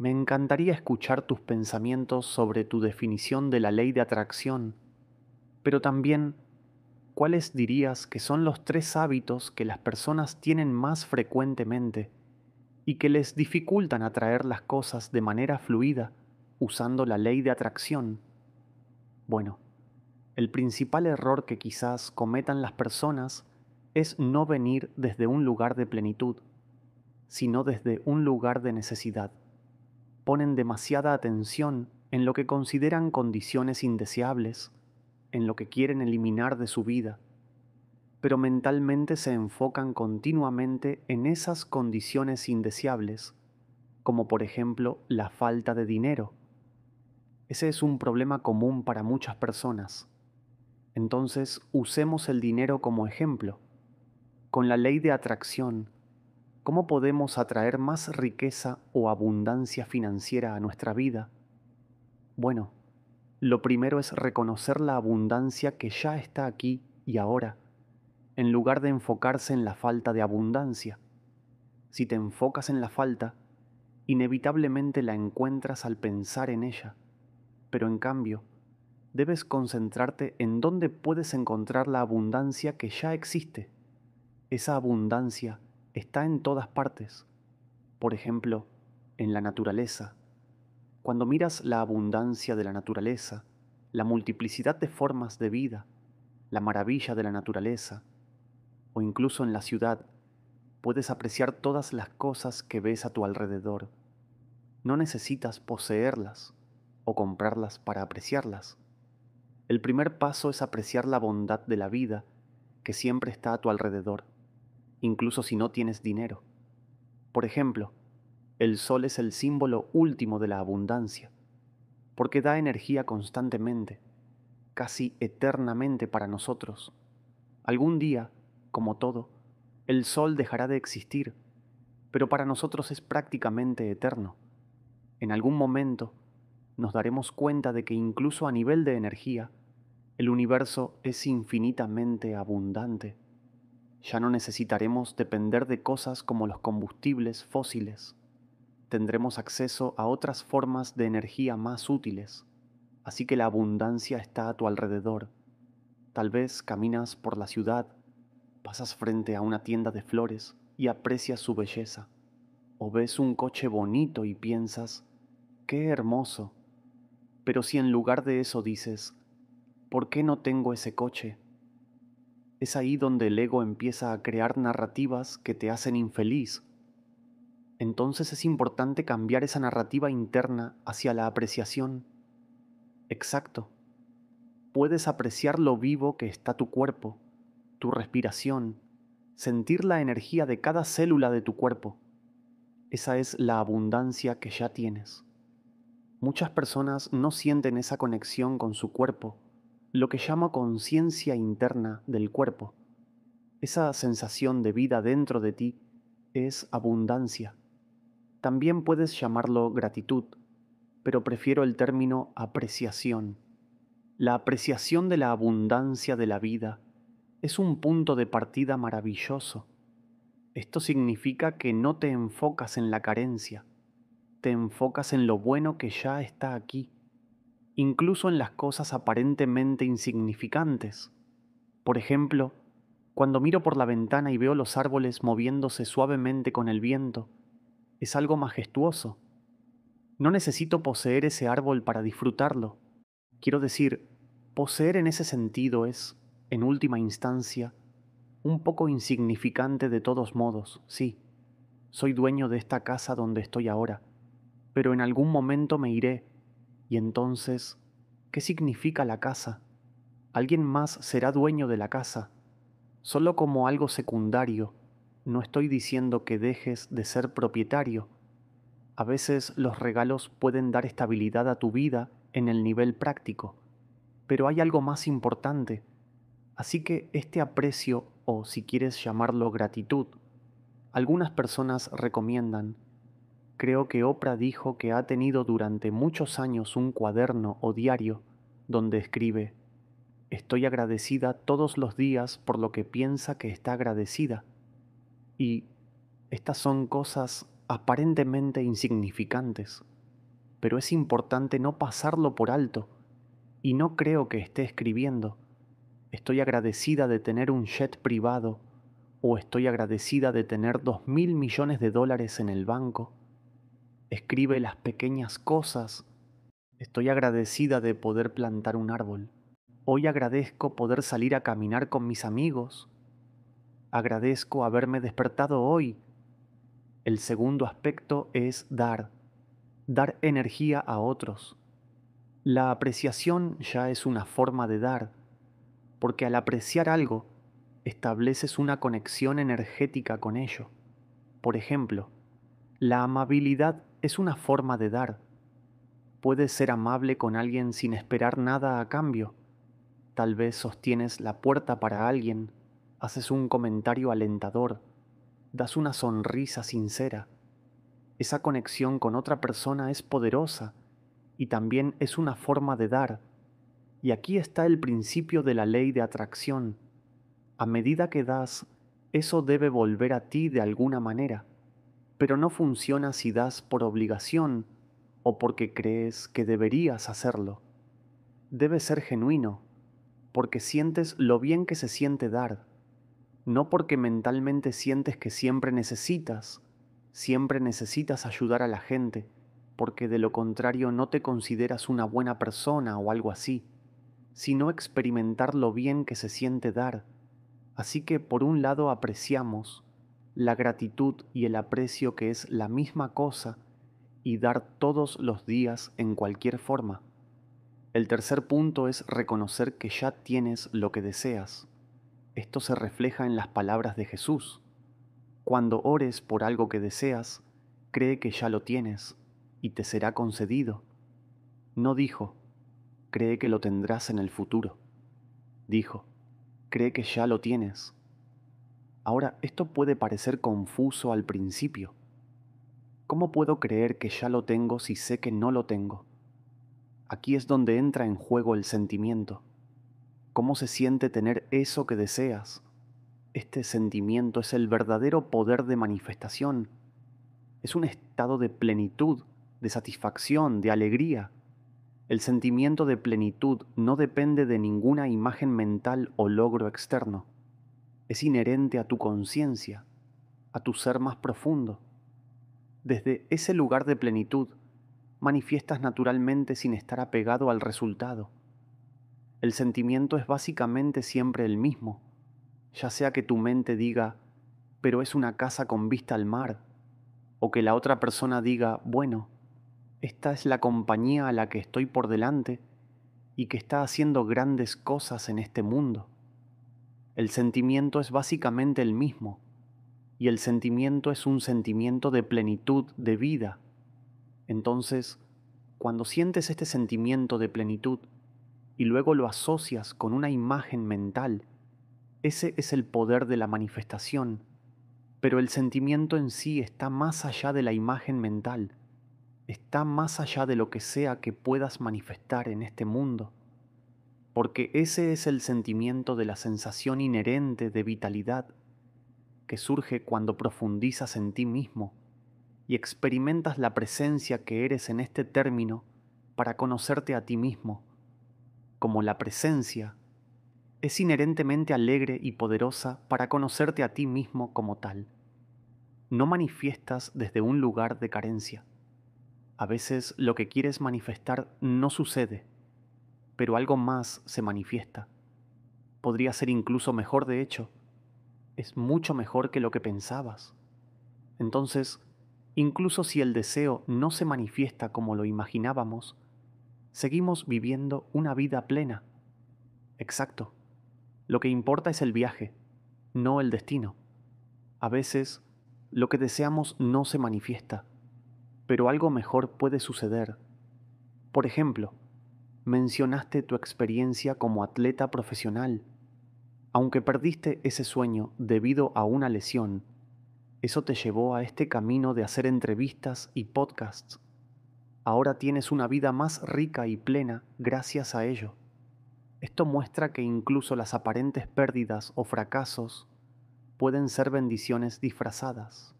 Me encantaría escuchar tus pensamientos sobre tu definición de la ley de atracción, pero también cuáles dirías que son los tres hábitos que las personas tienen más frecuentemente y que les dificultan atraer las cosas de manera fluida usando la ley de atracción. Bueno, el principal error que quizás cometan las personas es no venir desde un lugar de plenitud, sino desde un lugar de necesidad ponen demasiada atención en lo que consideran condiciones indeseables, en lo que quieren eliminar de su vida, pero mentalmente se enfocan continuamente en esas condiciones indeseables, como por ejemplo la falta de dinero. Ese es un problema común para muchas personas. Entonces usemos el dinero como ejemplo. Con la ley de atracción, ¿Cómo podemos atraer más riqueza o abundancia financiera a nuestra vida? Bueno, lo primero es reconocer la abundancia que ya está aquí y ahora, en lugar de enfocarse en la falta de abundancia. Si te enfocas en la falta, inevitablemente la encuentras al pensar en ella, pero en cambio, debes concentrarte en dónde puedes encontrar la abundancia que ya existe. Esa abundancia está en todas partes. Por ejemplo, en la naturaleza. Cuando miras la abundancia de la naturaleza, la multiplicidad de formas de vida, la maravilla de la naturaleza, o incluso en la ciudad, puedes apreciar todas las cosas que ves a tu alrededor. No necesitas poseerlas o comprarlas para apreciarlas. El primer paso es apreciar la bondad de la vida que siempre está a tu alrededor incluso si no tienes dinero. Por ejemplo, el sol es el símbolo último de la abundancia, porque da energía constantemente, casi eternamente para nosotros. Algún día, como todo, el sol dejará de existir, pero para nosotros es prácticamente eterno. En algún momento, nos daremos cuenta de que incluso a nivel de energía, el universo es infinitamente abundante. Ya no necesitaremos depender de cosas como los combustibles fósiles. Tendremos acceso a otras formas de energía más útiles, así que la abundancia está a tu alrededor. Tal vez caminas por la ciudad, pasas frente a una tienda de flores y aprecias su belleza, o ves un coche bonito y piensas, qué hermoso. Pero si en lugar de eso dices, ¿por qué no tengo ese coche? Es ahí donde el ego empieza a crear narrativas que te hacen infeliz. Entonces es importante cambiar esa narrativa interna hacia la apreciación. Exacto. Puedes apreciar lo vivo que está tu cuerpo, tu respiración, sentir la energía de cada célula de tu cuerpo. Esa es la abundancia que ya tienes. Muchas personas no sienten esa conexión con su cuerpo lo que llamo conciencia interna del cuerpo. Esa sensación de vida dentro de ti es abundancia. También puedes llamarlo gratitud, pero prefiero el término apreciación. La apreciación de la abundancia de la vida es un punto de partida maravilloso. Esto significa que no te enfocas en la carencia, te enfocas en lo bueno que ya está aquí incluso en las cosas aparentemente insignificantes. Por ejemplo, cuando miro por la ventana y veo los árboles moviéndose suavemente con el viento, es algo majestuoso. No necesito poseer ese árbol para disfrutarlo. Quiero decir, poseer en ese sentido es, en última instancia, un poco insignificante de todos modos, sí. Soy dueño de esta casa donde estoy ahora, pero en algún momento me iré y entonces, ¿qué significa la casa? Alguien más será dueño de la casa, solo como algo secundario. No estoy diciendo que dejes de ser propietario. A veces los regalos pueden dar estabilidad a tu vida en el nivel práctico, pero hay algo más importante. Así que este aprecio, o si quieres llamarlo gratitud, algunas personas recomiendan Creo que Oprah dijo que ha tenido durante muchos años un cuaderno o diario donde escribe, estoy agradecida todos los días por lo que piensa que está agradecida. Y estas son cosas aparentemente insignificantes, pero es importante no pasarlo por alto, y no creo que esté escribiendo, estoy agradecida de tener un jet privado, o estoy agradecida de tener dos mil millones de dólares en el banco, escribe las pequeñas cosas. Estoy agradecida de poder plantar un árbol. Hoy agradezco poder salir a caminar con mis amigos. Agradezco haberme despertado hoy. El segundo aspecto es dar, dar energía a otros. La apreciación ya es una forma de dar, porque al apreciar algo, estableces una conexión energética con ello. Por ejemplo, la amabilidad es una forma de dar. Puedes ser amable con alguien sin esperar nada a cambio. Tal vez sostienes la puerta para alguien, haces un comentario alentador, das una sonrisa sincera. Esa conexión con otra persona es poderosa y también es una forma de dar. Y aquí está el principio de la ley de atracción. A medida que das, eso debe volver a ti de alguna manera pero no funciona si das por obligación o porque crees que deberías hacerlo. Debe ser genuino, porque sientes lo bien que se siente dar, no porque mentalmente sientes que siempre necesitas, siempre necesitas ayudar a la gente, porque de lo contrario no te consideras una buena persona o algo así, sino experimentar lo bien que se siente dar. Así que por un lado apreciamos, la gratitud y el aprecio que es la misma cosa y dar todos los días en cualquier forma. El tercer punto es reconocer que ya tienes lo que deseas. Esto se refleja en las palabras de Jesús. Cuando ores por algo que deseas, cree que ya lo tienes y te será concedido. No dijo, cree que lo tendrás en el futuro. Dijo, cree que ya lo tienes Ahora, esto puede parecer confuso al principio. ¿Cómo puedo creer que ya lo tengo si sé que no lo tengo? Aquí es donde entra en juego el sentimiento. ¿Cómo se siente tener eso que deseas? Este sentimiento es el verdadero poder de manifestación. Es un estado de plenitud, de satisfacción, de alegría. El sentimiento de plenitud no depende de ninguna imagen mental o logro externo es inherente a tu conciencia, a tu ser más profundo. Desde ese lugar de plenitud, manifiestas naturalmente sin estar apegado al resultado. El sentimiento es básicamente siempre el mismo, ya sea que tu mente diga, pero es una casa con vista al mar, o que la otra persona diga, bueno, esta es la compañía a la que estoy por delante y que está haciendo grandes cosas en este mundo. El sentimiento es básicamente el mismo, y el sentimiento es un sentimiento de plenitud de vida. Entonces, cuando sientes este sentimiento de plenitud y luego lo asocias con una imagen mental, ese es el poder de la manifestación. Pero el sentimiento en sí está más allá de la imagen mental, está más allá de lo que sea que puedas manifestar en este mundo porque ese es el sentimiento de la sensación inherente de vitalidad que surge cuando profundizas en ti mismo y experimentas la presencia que eres en este término para conocerte a ti mismo, como la presencia es inherentemente alegre y poderosa para conocerte a ti mismo como tal. No manifiestas desde un lugar de carencia. A veces lo que quieres manifestar no sucede pero algo más se manifiesta. Podría ser incluso mejor, de hecho. Es mucho mejor que lo que pensabas. Entonces, incluso si el deseo no se manifiesta como lo imaginábamos, seguimos viviendo una vida plena. Exacto. Lo que importa es el viaje, no el destino. A veces, lo que deseamos no se manifiesta, pero algo mejor puede suceder. Por ejemplo, mencionaste tu experiencia como atleta profesional. Aunque perdiste ese sueño debido a una lesión, eso te llevó a este camino de hacer entrevistas y podcasts. Ahora tienes una vida más rica y plena gracias a ello. Esto muestra que incluso las aparentes pérdidas o fracasos pueden ser bendiciones disfrazadas.